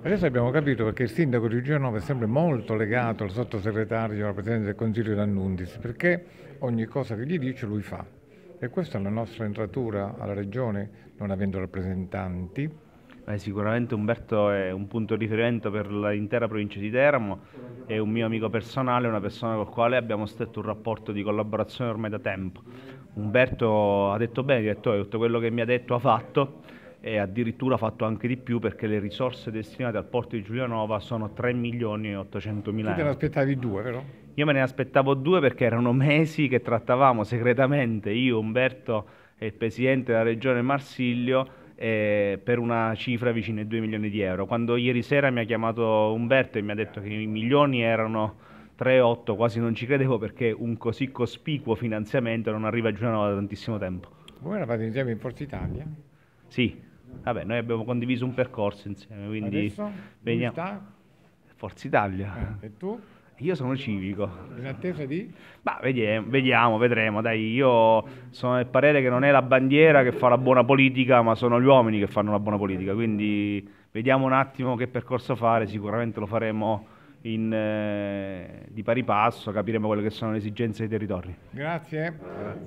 Adesso abbiamo capito perché il sindaco di Genova è sempre molto legato al sottosegretario alla Presidenza del Consiglio d'Annundis, perché ogni cosa che gli dice lui fa. E questa è la nostra entratura alla Regione, non avendo rappresentanti. Beh, sicuramente Umberto è un punto di riferimento per l'intera provincia di Teramo, è un mio amico personale, una persona con la quale abbiamo stretto un rapporto di collaborazione ormai da tempo. Umberto ha detto bene, ha detto tutto quello che mi ha detto ha fatto e addirittura fatto anche di più perché le risorse destinate al porto di Giulianova sono 3 milioni e 800 mila euro. Tu te ne aspettavi due, vero? Io me ne aspettavo due perché erano mesi che trattavamo segretamente io, Umberto e il presidente della regione Marsiglio eh, per una cifra vicina ai 2 milioni di euro. Quando ieri sera mi ha chiamato Umberto e mi ha detto che i milioni erano 3,8 quasi non ci credevo perché un così cospicuo finanziamento non arriva a Giulianova da tantissimo tempo. Voi eravate insieme in Forza Italia? Sì, Vabbè, noi abbiamo condiviso un percorso insieme, quindi Adesso, veniamo. Sta? Forza Italia. Eh, e tu? Io sono civico. In attesa di? Ma vediamo, eh, vediamo, vedremo. Dai, io sono del parere che non è la bandiera che fa la buona politica, ma sono gli uomini che fanno la buona politica. Quindi vediamo un attimo che percorso fare. Sicuramente lo faremo in, eh, di pari passo, capiremo quelle che sono le esigenze dei territori. Grazie. Grazie.